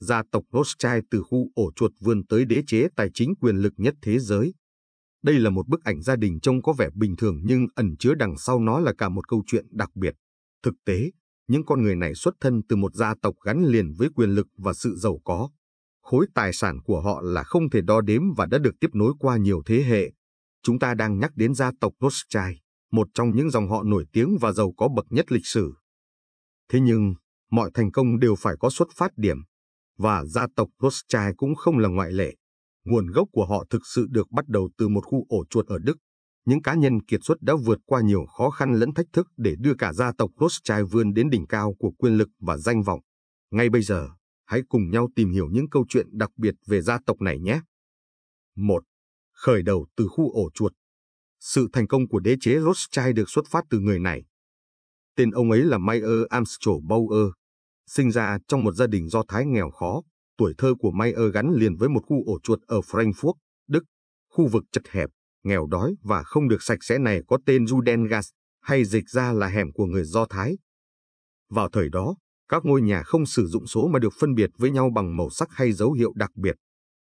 gia tộc Rothschild từ khu ổ chuột vươn tới đế chế tài chính quyền lực nhất thế giới. Đây là một bức ảnh gia đình trông có vẻ bình thường nhưng ẩn chứa đằng sau nó là cả một câu chuyện đặc biệt. Thực tế, những con người này xuất thân từ một gia tộc gắn liền với quyền lực và sự giàu có. Khối tài sản của họ là không thể đo đếm và đã được tiếp nối qua nhiều thế hệ. Chúng ta đang nhắc đến gia tộc Rothschild, một trong những dòng họ nổi tiếng và giàu có bậc nhất lịch sử. Thế nhưng, mọi thành công đều phải có xuất phát điểm và gia tộc Rothschild cũng không là ngoại lệ. Nguồn gốc của họ thực sự được bắt đầu từ một khu ổ chuột ở Đức. Những cá nhân kiệt xuất đã vượt qua nhiều khó khăn lẫn thách thức để đưa cả gia tộc Rothschild vươn đến đỉnh cao của quyền lực và danh vọng. Ngay bây giờ, hãy cùng nhau tìm hiểu những câu chuyện đặc biệt về gia tộc này nhé. 1. Khởi đầu từ khu ổ chuột Sự thành công của đế chế Rothschild được xuất phát từ người này. Tên ông ấy là Mayer Amstel Bauer, Sinh ra trong một gia đình do Thái nghèo khó, tuổi thơ của Mayer gắn liền với một khu ổ chuột ở Frankfurt, Đức. Khu vực chật hẹp, nghèo đói và không được sạch sẽ này có tên Judengas, hay dịch ra là hẻm của người Do Thái. Vào thời đó, các ngôi nhà không sử dụng số mà được phân biệt với nhau bằng màu sắc hay dấu hiệu đặc biệt.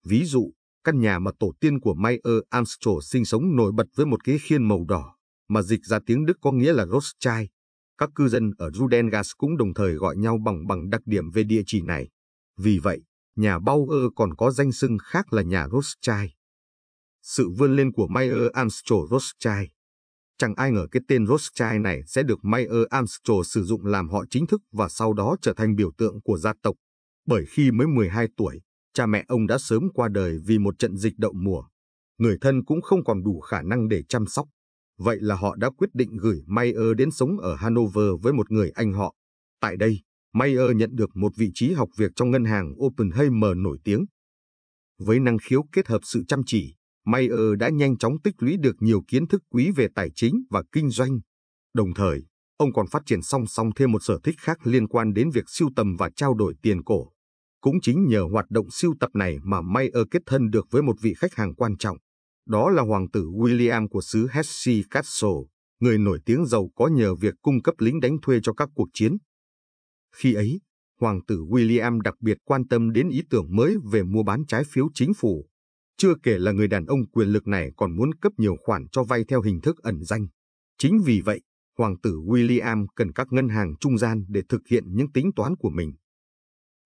Ví dụ, căn nhà mà tổ tiên của Mayer Amstel sinh sống nổi bật với một cái khiên màu đỏ, mà dịch ra tiếng Đức có nghĩa là Rothschild, các cư dân ở Rudengas cũng đồng thời gọi nhau bằng bằng đặc điểm về địa chỉ này. Vì vậy, nhà Bauer còn có danh xưng khác là nhà Rothschild. Sự vươn lên của Mayer Amstel Rothschild Chẳng ai ngờ cái tên Rothschild này sẽ được Mayer Amstel sử dụng làm họ chính thức và sau đó trở thành biểu tượng của gia tộc. Bởi khi mới 12 tuổi, cha mẹ ông đã sớm qua đời vì một trận dịch đậu mùa. Người thân cũng không còn đủ khả năng để chăm sóc. Vậy là họ đã quyết định gửi Mayer đến sống ở Hanover với một người anh họ. Tại đây, Mayer nhận được một vị trí học việc trong ngân hàng Oppenheimer nổi tiếng. Với năng khiếu kết hợp sự chăm chỉ, Mayer đã nhanh chóng tích lũy được nhiều kiến thức quý về tài chính và kinh doanh. Đồng thời, ông còn phát triển song song thêm một sở thích khác liên quan đến việc siêu tầm và trao đổi tiền cổ. Cũng chính nhờ hoạt động siêu tập này mà Mayer kết thân được với một vị khách hàng quan trọng, đó là hoàng tử William của xứ Hesse Castle, người nổi tiếng giàu có nhờ việc cung cấp lính đánh thuê cho các cuộc chiến. Khi ấy, hoàng tử William đặc biệt quan tâm đến ý tưởng mới về mua bán trái phiếu chính phủ. Chưa kể là người đàn ông quyền lực này còn muốn cấp nhiều khoản cho vay theo hình thức ẩn danh. Chính vì vậy, hoàng tử William cần các ngân hàng trung gian để thực hiện những tính toán của mình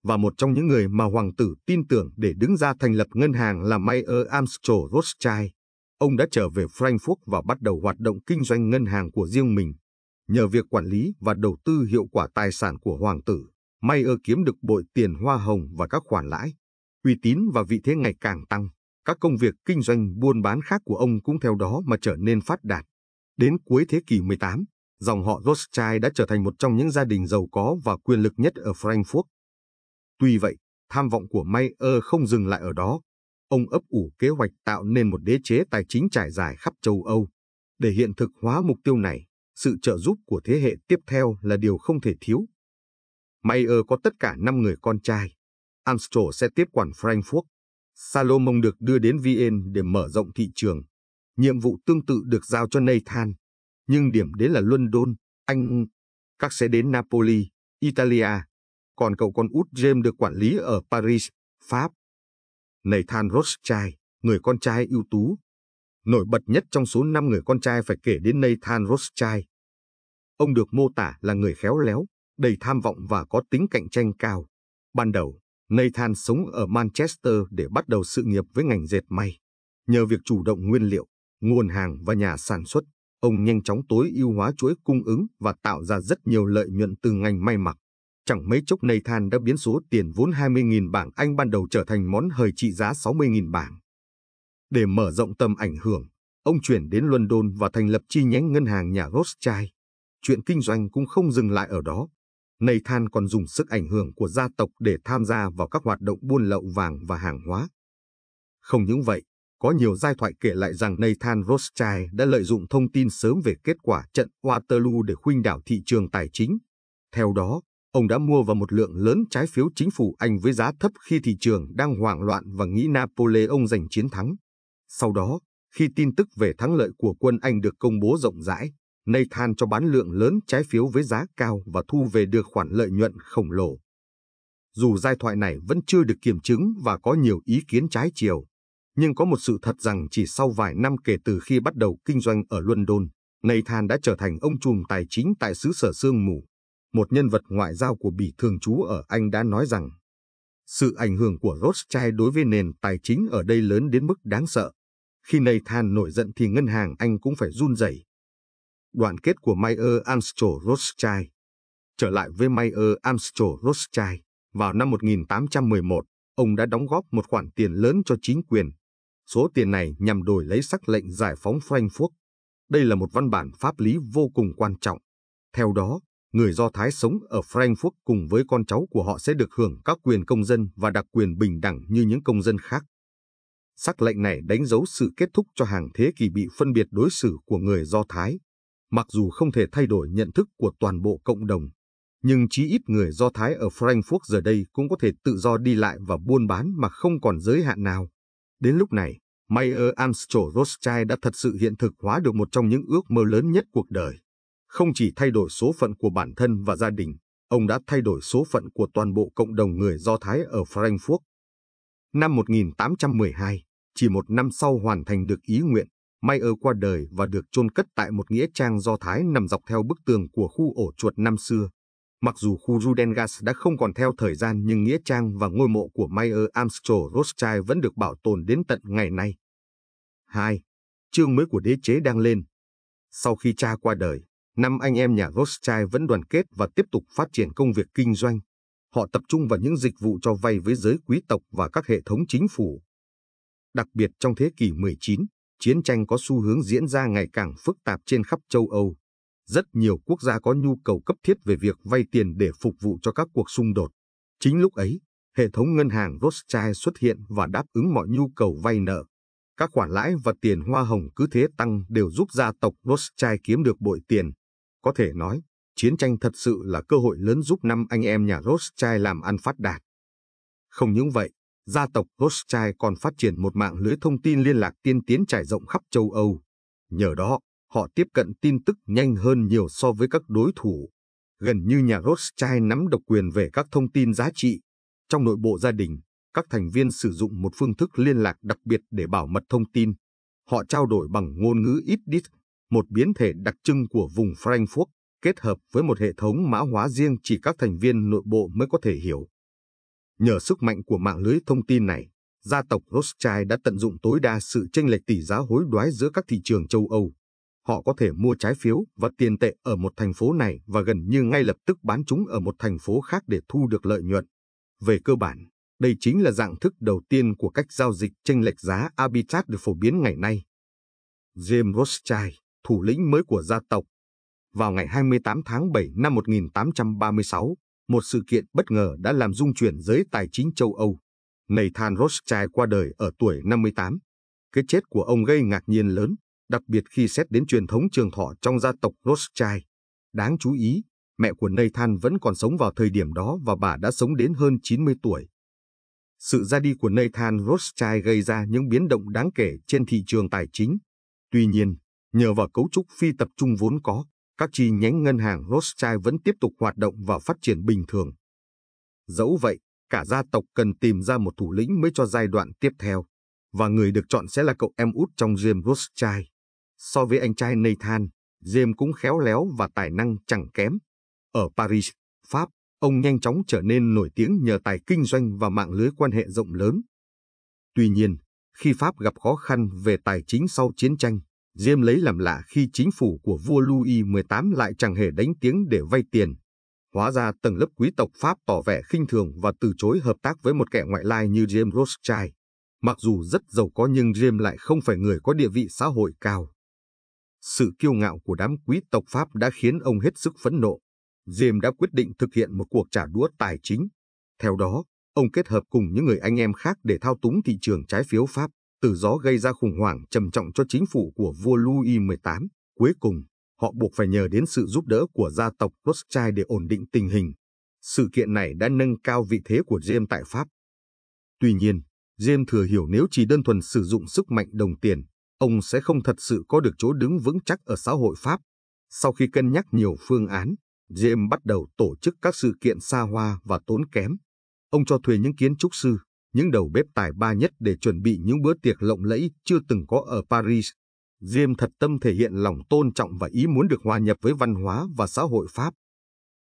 và một trong những người mà hoàng tử tin tưởng để đứng ra thành lập ngân hàng là Mayer Amstel Rothschild. Ông đã trở về Frankfurt và bắt đầu hoạt động kinh doanh ngân hàng của riêng mình. Nhờ việc quản lý và đầu tư hiệu quả tài sản của hoàng tử, Mayer kiếm được bội tiền hoa hồng và các khoản lãi. Uy tín và vị thế ngày càng tăng, các công việc kinh doanh buôn bán khác của ông cũng theo đó mà trở nên phát đạt. Đến cuối thế kỷ 18, dòng họ Rothschild đã trở thành một trong những gia đình giàu có và quyền lực nhất ở Frankfurt. Tuy vậy, tham vọng của Mayer không dừng lại ở đó. Ông ấp ủ kế hoạch tạo nên một đế chế tài chính trải dài khắp châu Âu. Để hiện thực hóa mục tiêu này, sự trợ giúp của thế hệ tiếp theo là điều không thể thiếu. Mayer có tất cả 5 người con trai. Amstel sẽ tiếp quản Frankfurt. Salomon được đưa đến Vienna để mở rộng thị trường. Nhiệm vụ tương tự được giao cho Nathan. Nhưng điểm đến là London, Anh. Các sẽ đến Napoli, Italia, còn cậu con út James được quản lý ở Paris, Pháp. Nathan Rothschild, người con trai ưu tú. Nổi bật nhất trong số 5 người con trai phải kể đến Nathan Rothschild. Ông được mô tả là người khéo léo, đầy tham vọng và có tính cạnh tranh cao. Ban đầu, Nathan sống ở Manchester để bắt đầu sự nghiệp với ngành dệt may. Nhờ việc chủ động nguyên liệu, nguồn hàng và nhà sản xuất, ông nhanh chóng tối ưu hóa chuỗi cung ứng và tạo ra rất nhiều lợi nhuận từ ngành may mặc chẳng mấy chốc than đã biến số tiền vốn 20.000 bảng Anh ban đầu trở thành món hời trị giá 60.000 bảng. Để mở rộng tầm ảnh hưởng, ông chuyển đến London và thành lập chi nhánh ngân hàng nhà Rothschild. Chuyện kinh doanh cũng không dừng lại ở đó. Nathan còn dùng sức ảnh hưởng của gia tộc để tham gia vào các hoạt động buôn lậu vàng và hàng hóa. Không những vậy, có nhiều giai thoại kể lại rằng Nathan Rothschild đã lợi dụng thông tin sớm về kết quả trận Waterloo để khuynh đảo thị trường tài chính. Theo đó, ông đã mua vào một lượng lớn trái phiếu chính phủ Anh với giá thấp khi thị trường đang hoảng loạn và nghĩ Napoleon giành chiến thắng. Sau đó, khi tin tức về thắng lợi của quân Anh được công bố rộng rãi, Nathan cho bán lượng lớn trái phiếu với giá cao và thu về được khoản lợi nhuận khổng lồ. Dù giai thoại này vẫn chưa được kiểm chứng và có nhiều ý kiến trái chiều, nhưng có một sự thật rằng chỉ sau vài năm kể từ khi bắt đầu kinh doanh ở London, Nathan đã trở thành ông trùm tài chính tại xứ sở sương mù một nhân vật ngoại giao của Bỉ thường trú ở Anh đã nói rằng sự ảnh hưởng của Rothschild đối với nền tài chính ở đây lớn đến mức đáng sợ. Khi Nathan nổi giận thì ngân hàng Anh cũng phải run rẩy. Đoạn kết của Mayer Amstel Rothschild Trở lại với Mayer Amstel Rothschild, vào năm 1811, ông đã đóng góp một khoản tiền lớn cho chính quyền. Số tiền này nhằm đổi lấy sắc lệnh giải phóng Frankfurt. Đây là một văn bản pháp lý vô cùng quan trọng. Theo đó, người Do Thái sống ở Frankfurt cùng với con cháu của họ sẽ được hưởng các quyền công dân và đặc quyền bình đẳng như những công dân khác. Sắc lệnh này đánh dấu sự kết thúc cho hàng thế kỷ bị phân biệt đối xử của người Do Thái. Mặc dù không thể thay đổi nhận thức của toàn bộ cộng đồng, nhưng chí ít người Do Thái ở Frankfurt giờ đây cũng có thể tự do đi lại và buôn bán mà không còn giới hạn nào. Đến lúc này, Mayer Amstel Rothschild đã thật sự hiện thực hóa được một trong những ước mơ lớn nhất cuộc đời. Không chỉ thay đổi số phận của bản thân và gia đình, ông đã thay đổi số phận của toàn bộ cộng đồng người Do Thái ở Frankfurt. Năm 1812, chỉ một năm sau hoàn thành được ý nguyện, Mayer qua đời và được chôn cất tại một nghĩa trang Do Thái nằm dọc theo bức tường của khu ổ chuột năm xưa. Mặc dù khu Rudengas đã không còn theo thời gian nhưng nghĩa trang và ngôi mộ của Mayer Amstel Rothschild vẫn được bảo tồn đến tận ngày nay. 2. Chương mới của đế chế đang lên. Sau khi cha qua đời, năm anh em nhà Rothschild vẫn đoàn kết và tiếp tục phát triển công việc kinh doanh. Họ tập trung vào những dịch vụ cho vay với giới quý tộc và các hệ thống chính phủ. Đặc biệt trong thế kỷ 19, chiến tranh có xu hướng diễn ra ngày càng phức tạp trên khắp châu Âu. Rất nhiều quốc gia có nhu cầu cấp thiết về việc vay tiền để phục vụ cho các cuộc xung đột. Chính lúc ấy, hệ thống ngân hàng Rothschild xuất hiện và đáp ứng mọi nhu cầu vay nợ. Các khoản lãi và tiền hoa hồng cứ thế tăng đều giúp gia tộc Rothschild kiếm được bội tiền. Có thể nói, chiến tranh thật sự là cơ hội lớn giúp năm anh em nhà Rothschild làm ăn phát đạt. Không những vậy, gia tộc Rothschild còn phát triển một mạng lưới thông tin liên lạc tiên tiến trải rộng khắp châu Âu. Nhờ đó, họ tiếp cận tin tức nhanh hơn nhiều so với các đối thủ. Gần như nhà Rothschild nắm độc quyền về các thông tin giá trị. Trong nội bộ gia đình, các thành viên sử dụng một phương thức liên lạc đặc biệt để bảo mật thông tin. Họ trao đổi bằng ngôn ngữ Yiddish một biến thể đặc trưng của vùng Frankfurt, kết hợp với một hệ thống mã hóa riêng chỉ các thành viên nội bộ mới có thể hiểu. Nhờ sức mạnh của mạng lưới thông tin này, gia tộc Rothschild đã tận dụng tối đa sự chênh lệch tỷ giá hối đoái giữa các thị trường châu Âu. Họ có thể mua trái phiếu và tiền tệ ở một thành phố này và gần như ngay lập tức bán chúng ở một thành phố khác để thu được lợi nhuận. Về cơ bản, đây chính là dạng thức đầu tiên của cách giao dịch chênh lệch giá arbitrage được phổ biến ngày nay. James Rothschild thủ lĩnh mới của gia tộc. Vào ngày 28 tháng 7 năm 1836, một sự kiện bất ngờ đã làm rung chuyển giới tài chính châu Âu. Nathan Rothschild qua đời ở tuổi 58. Cái chết của ông gây ngạc nhiên lớn, đặc biệt khi xét đến truyền thống trường thọ trong gia tộc Rothschild. Đáng chú ý, mẹ của Nathan vẫn còn sống vào thời điểm đó và bà đã sống đến hơn 90 tuổi. Sự ra đi của Nathan Rothschild gây ra những biến động đáng kể trên thị trường tài chính. Tuy nhiên, Nhờ vào cấu trúc phi tập trung vốn có, các chi nhánh ngân hàng Rothschild vẫn tiếp tục hoạt động và phát triển bình thường. Dẫu vậy, cả gia tộc cần tìm ra một thủ lĩnh mới cho giai đoạn tiếp theo, và người được chọn sẽ là cậu em út trong James Rothschild. So với anh trai Nathan, James cũng khéo léo và tài năng chẳng kém. Ở Paris, Pháp, ông nhanh chóng trở nên nổi tiếng nhờ tài kinh doanh và mạng lưới quan hệ rộng lớn. Tuy nhiên, khi Pháp gặp khó khăn về tài chính sau chiến tranh, Diêm lấy làm lạ khi chính phủ của vua Louis XVIII lại chẳng hề đánh tiếng để vay tiền. Hóa ra tầng lớp quý tộc Pháp tỏ vẻ khinh thường và từ chối hợp tác với một kẻ ngoại lai như James Rothschild. Mặc dù rất giàu có nhưng James lại không phải người có địa vị xã hội cao. Sự kiêu ngạo của đám quý tộc Pháp đã khiến ông hết sức phẫn nộ. James đã quyết định thực hiện một cuộc trả đũa tài chính. Theo đó, ông kết hợp cùng những người anh em khác để thao túng thị trường trái phiếu Pháp. Từ gió gây ra khủng hoảng trầm trọng cho chính phủ của vua Louis XVIII, cuối cùng, họ buộc phải nhờ đến sự giúp đỡ của gia tộc Rothschild để ổn định tình hình. Sự kiện này đã nâng cao vị thế của James tại Pháp. Tuy nhiên, James thừa hiểu nếu chỉ đơn thuần sử dụng sức mạnh đồng tiền, ông sẽ không thật sự có được chỗ đứng vững chắc ở xã hội Pháp. Sau khi cân nhắc nhiều phương án, James bắt đầu tổ chức các sự kiện xa hoa và tốn kém. Ông cho thuê những kiến trúc sư, những đầu bếp tài ba nhất để chuẩn bị những bữa tiệc lộng lẫy chưa từng có ở Paris. Diêm thật tâm thể hiện lòng tôn trọng và ý muốn được hòa nhập với văn hóa và xã hội Pháp.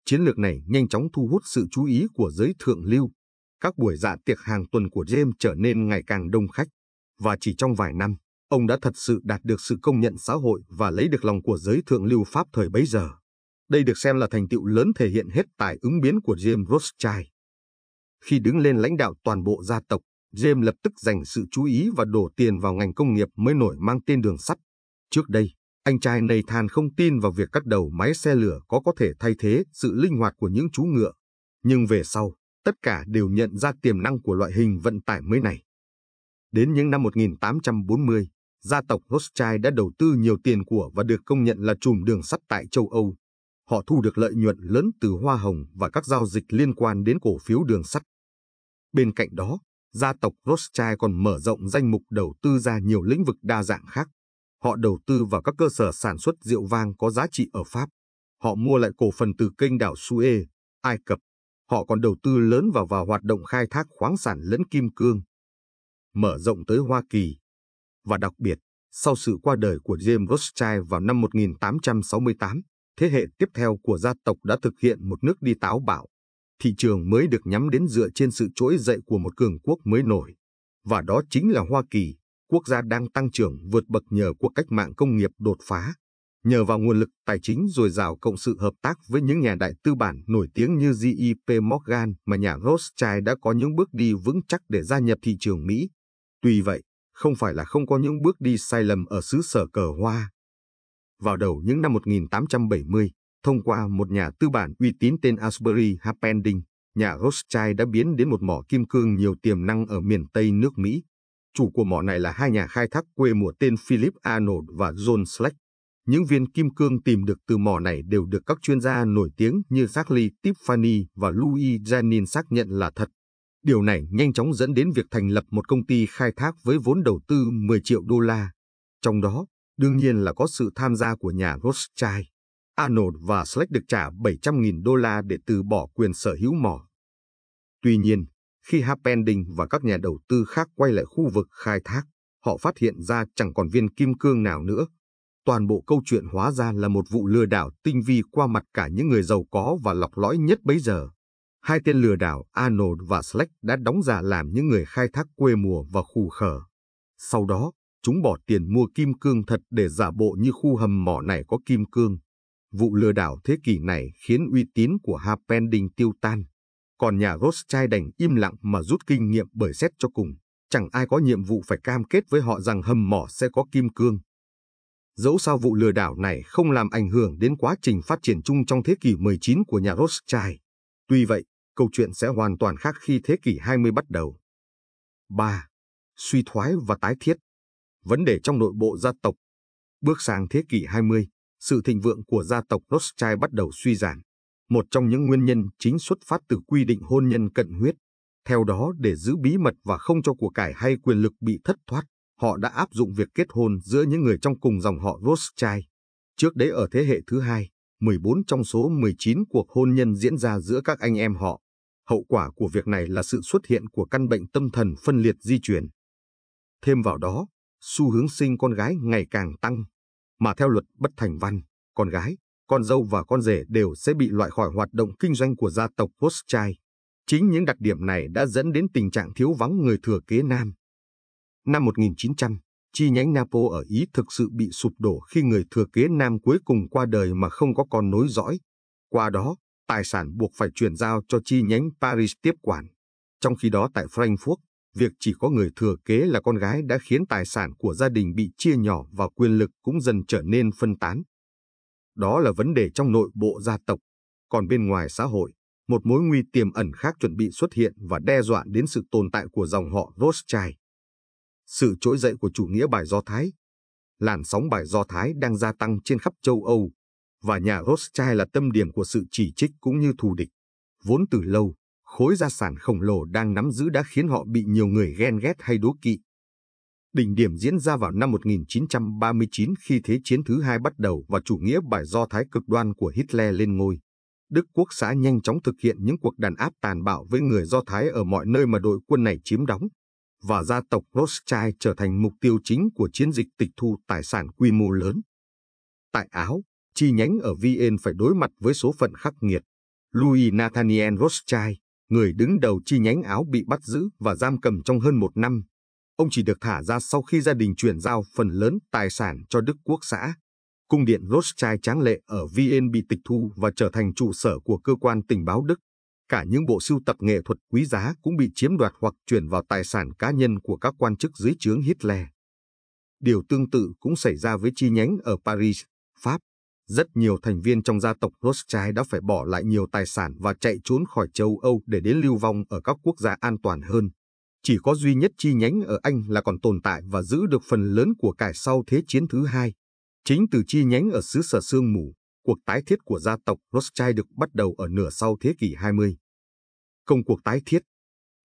Chiến lược này nhanh chóng thu hút sự chú ý của giới thượng lưu. Các buổi dạ tiệc hàng tuần của James trở nên ngày càng đông khách, và chỉ trong vài năm, ông đã thật sự đạt được sự công nhận xã hội và lấy được lòng của giới thượng lưu Pháp thời bấy giờ. Đây được xem là thành tựu lớn thể hiện hết tài ứng biến của James Rothschild. Khi đứng lên lãnh đạo toàn bộ gia tộc, James lập tức dành sự chú ý và đổ tiền vào ngành công nghiệp mới nổi mang tên đường sắt. Trước đây, anh trai Nathan không tin vào việc cắt đầu máy xe lửa có có thể thay thế sự linh hoạt của những chú ngựa. Nhưng về sau, tất cả đều nhận ra tiềm năng của loại hình vận tải mới này. Đến những năm 1840, gia tộc Rothschild đã đầu tư nhiều tiền của và được công nhận là chùm đường sắt tại châu Âu. Họ thu được lợi nhuận lớn từ hoa hồng và các giao dịch liên quan đến cổ phiếu đường sắt. Bên cạnh đó, gia tộc Rothschild còn mở rộng danh mục đầu tư ra nhiều lĩnh vực đa dạng khác. Họ đầu tư vào các cơ sở sản xuất rượu vang có giá trị ở Pháp. Họ mua lại cổ phần từ kênh đảo Suez, Ai Cập. Họ còn đầu tư lớn vào vào hoạt động khai thác khoáng sản lẫn kim cương. Mở rộng tới Hoa Kỳ. Và đặc biệt, sau sự qua đời của James Rothschild vào năm 1868, thế hệ tiếp theo của gia tộc đã thực hiện một nước đi táo bạo thị trường mới được nhắm đến dựa trên sự trỗi dậy của một cường quốc mới nổi. Và đó chính là Hoa Kỳ, quốc gia đang tăng trưởng vượt bậc nhờ cuộc cách mạng công nghiệp đột phá, nhờ vào nguồn lực tài chính dồi dào cộng sự hợp tác với những nhà đại tư bản nổi tiếng như JP Morgan mà nhà Rothschild đã có những bước đi vững chắc để gia nhập thị trường Mỹ. Tuy vậy, không phải là không có những bước đi sai lầm ở xứ sở cờ hoa. Vào đầu những năm 1870, thông qua một nhà tư bản uy tín tên Asbury Happending, nhà Rothschild đã biến đến một mỏ kim cương nhiều tiềm năng ở miền Tây nước Mỹ. Chủ của mỏ này là hai nhà khai thác quê mùa tên Philip Arnold và John Slack. Những viên kim cương tìm được từ mỏ này đều được các chuyên gia nổi tiếng như Zachary Tiffany và Louis Janin xác nhận là thật. Điều này nhanh chóng dẫn đến việc thành lập một công ty khai thác với vốn đầu tư 10 triệu đô la. Trong đó, đương nhiên là có sự tham gia của nhà Rothschild. Arnold và Slack được trả 700.000 đô la để từ bỏ quyền sở hữu mỏ. Tuy nhiên, khi Happending và các nhà đầu tư khác quay lại khu vực khai thác, họ phát hiện ra chẳng còn viên kim cương nào nữa. Toàn bộ câu chuyện hóa ra là một vụ lừa đảo tinh vi qua mặt cả những người giàu có và lọc lõi nhất bấy giờ. Hai tên lừa đảo Arnold và Slack đã đóng giả làm những người khai thác quê mùa và khù khờ. Sau đó, chúng bỏ tiền mua kim cương thật để giả bộ như khu hầm mỏ này có kim cương. Vụ lừa đảo thế kỷ này khiến uy tín của Hapending tiêu tan. Còn nhà Rothschild đành im lặng mà rút kinh nghiệm bởi xét cho cùng, chẳng ai có nhiệm vụ phải cam kết với họ rằng hầm mỏ sẽ có kim cương. Dẫu sao vụ lừa đảo này không làm ảnh hưởng đến quá trình phát triển chung trong thế kỷ 19 của nhà Rothschild. Tuy vậy, câu chuyện sẽ hoàn toàn khác khi thế kỷ 20 bắt đầu. 3. Suy thoái và tái thiết Vấn đề trong nội bộ gia tộc Bước sang thế kỷ 20, sự thịnh vượng của gia tộc Rothschild bắt đầu suy giảm. Một trong những nguyên nhân chính xuất phát từ quy định hôn nhân cận huyết. Theo đó, để giữ bí mật và không cho của cải hay quyền lực bị thất thoát, họ đã áp dụng việc kết hôn giữa những người trong cùng dòng họ Rothschild. Trước đấy ở thế hệ thứ hai, 14 trong số 19 cuộc hôn nhân diễn ra giữa các anh em họ. Hậu quả của việc này là sự xuất hiện của căn bệnh tâm thần phân liệt di truyền. Thêm vào đó, xu hướng sinh con gái ngày càng tăng, mà theo luật bất thành văn, con gái, con dâu và con rể đều sẽ bị loại khỏi hoạt động kinh doanh của gia tộc Rothschild. Chính những đặc điểm này đã dẫn đến tình trạng thiếu vắng người thừa kế nam. Năm 1900, chi nhánh Napo ở Ý thực sự bị sụp đổ khi người thừa kế nam cuối cùng qua đời mà không có con nối dõi. Qua đó, tài sản buộc phải chuyển giao cho chi nhánh Paris tiếp quản. Trong khi đó tại Frankfurt, Việc chỉ có người thừa kế là con gái đã khiến tài sản của gia đình bị chia nhỏ và quyền lực cũng dần trở nên phân tán. Đó là vấn đề trong nội bộ gia tộc, còn bên ngoài xã hội, một mối nguy tiềm ẩn khác chuẩn bị xuất hiện và đe dọa đến sự tồn tại của dòng họ Rothschild. Sự trỗi dậy của chủ nghĩa bài Do Thái Làn sóng bài Do Thái đang gia tăng trên khắp châu Âu, và nhà Rothschild là tâm điểm của sự chỉ trích cũng như thù địch. Vốn từ lâu, khối gia sản khổng lồ đang nắm giữ đã khiến họ bị nhiều người ghen ghét hay đố kỵ. Đỉnh điểm diễn ra vào năm 1939 khi Thế chiến thứ hai bắt đầu và chủ nghĩa bài do thái cực đoan của Hitler lên ngôi. Đức Quốc xã nhanh chóng thực hiện những cuộc đàn áp tàn bạo với người Do Thái ở mọi nơi mà đội quân này chiếm đóng, và gia tộc Rothschild trở thành mục tiêu chính của chiến dịch tịch thu tài sản quy mô lớn. Tại Áo, chi nhánh ở Vienna phải đối mặt với số phận khắc nghiệt. Louis Nathaniel Rothschild, người đứng đầu chi nhánh Áo bị bắt giữ và giam cầm trong hơn một năm. Ông chỉ được thả ra sau khi gia đình chuyển giao phần lớn tài sản cho Đức Quốc xã. Cung điện Rothschild tráng lệ ở Vienna bị tịch thu và trở thành trụ sở của cơ quan tình báo Đức. Cả những bộ sưu tập nghệ thuật quý giá cũng bị chiếm đoạt hoặc chuyển vào tài sản cá nhân của các quan chức dưới trướng Hitler. Điều tương tự cũng xảy ra với chi nhánh ở Paris, Pháp. Rất nhiều thành viên trong gia tộc Rothschild đã phải bỏ lại nhiều tài sản và chạy trốn khỏi châu Âu để đến lưu vong ở các quốc gia an toàn hơn. Chỉ có duy nhất chi nhánh ở Anh là còn tồn tại và giữ được phần lớn của cải sau Thế chiến thứ hai. Chính từ chi nhánh ở xứ sở sương mù, cuộc tái thiết của gia tộc Rothschild được bắt đầu ở nửa sau thế kỷ 20. Công cuộc tái thiết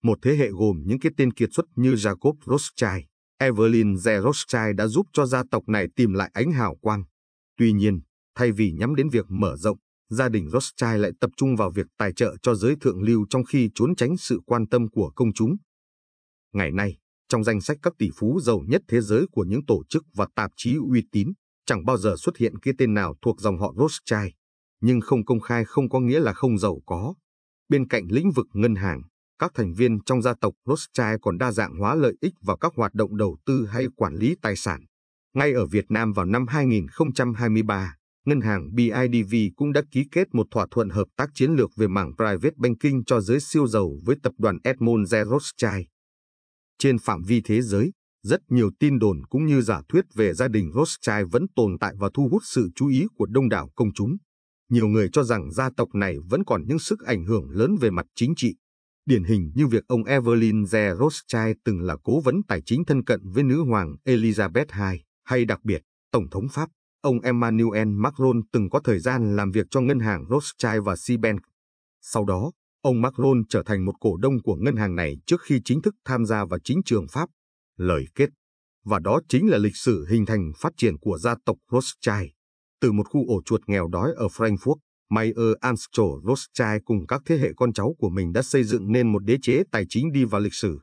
Một thế hệ gồm những cái tên kiệt xuất như Jacob Rothschild, Evelyn Z. Rothschild đã giúp cho gia tộc này tìm lại ánh hào quang. Tuy nhiên, Thay vì nhắm đến việc mở rộng, gia đình Rothschild lại tập trung vào việc tài trợ cho giới thượng lưu trong khi trốn tránh sự quan tâm của công chúng. Ngày nay, trong danh sách các tỷ phú giàu nhất thế giới của những tổ chức và tạp chí uy tín, chẳng bao giờ xuất hiện cái tên nào thuộc dòng họ Rothschild, nhưng không công khai không có nghĩa là không giàu có. Bên cạnh lĩnh vực ngân hàng, các thành viên trong gia tộc Rothschild còn đa dạng hóa lợi ích vào các hoạt động đầu tư hay quản lý tài sản. Ngay ở Việt Nam vào năm 2023, ngân hàng BIDV cũng đã ký kết một thỏa thuận hợp tác chiến lược về mảng private banking cho giới siêu giàu với tập đoàn Edmond Rothschild. Trên phạm vi thế giới, rất nhiều tin đồn cũng như giả thuyết về gia đình Rothschild vẫn tồn tại và thu hút sự chú ý của đông đảo công chúng. Nhiều người cho rằng gia tộc này vẫn còn những sức ảnh hưởng lớn về mặt chính trị. Điển hình như việc ông Evelyn G. Rothschild từng là cố vấn tài chính thân cận với nữ hoàng Elizabeth II, hay đặc biệt, Tổng thống Pháp ông Emmanuel Macron từng có thời gian làm việc cho ngân hàng Rothschild và Cbank. Sau đó, ông Macron trở thành một cổ đông của ngân hàng này trước khi chính thức tham gia vào chính trường Pháp. Lời kết và đó chính là lịch sử hình thành phát triển của gia tộc Rothschild. Từ một khu ổ chuột nghèo đói ở Frankfurt, Mayer Amstel Rothschild cùng các thế hệ con cháu của mình đã xây dựng nên một đế chế tài chính đi vào lịch sử.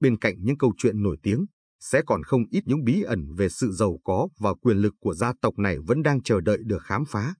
Bên cạnh những câu chuyện nổi tiếng, sẽ còn không ít những bí ẩn về sự giàu có và quyền lực của gia tộc này vẫn đang chờ đợi được khám phá.